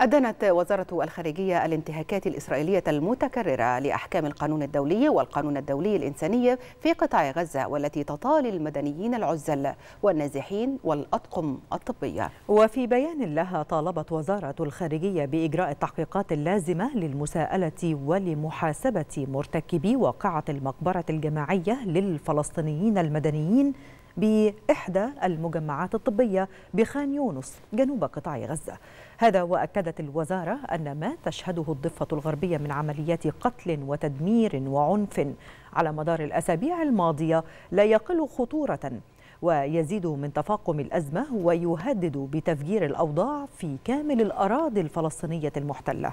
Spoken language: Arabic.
أدنت وزارة الخارجية الانتهاكات الإسرائيلية المتكررة لأحكام القانون الدولي والقانون الدولي الإنساني في قطاع غزة والتي تطال المدنيين العزل والنازحين والأطقم الطبية وفي بيان لها طالبت وزارة الخارجية بإجراء التحقيقات اللازمة للمساءلة ولمحاسبة مرتكبي واقعة المقبرة الجماعية للفلسطينيين المدنيين بإحدى المجمعات الطبية بخان يونس جنوب قطاع غزة هذا وأكدت الوزارة أن ما تشهده الضفة الغربية من عمليات قتل وتدمير وعنف على مدار الأسابيع الماضية لا يقل خطورة ويزيد من تفاقم الأزمة ويهدد بتفجير الأوضاع في كامل الأراضي الفلسطينية المحتلة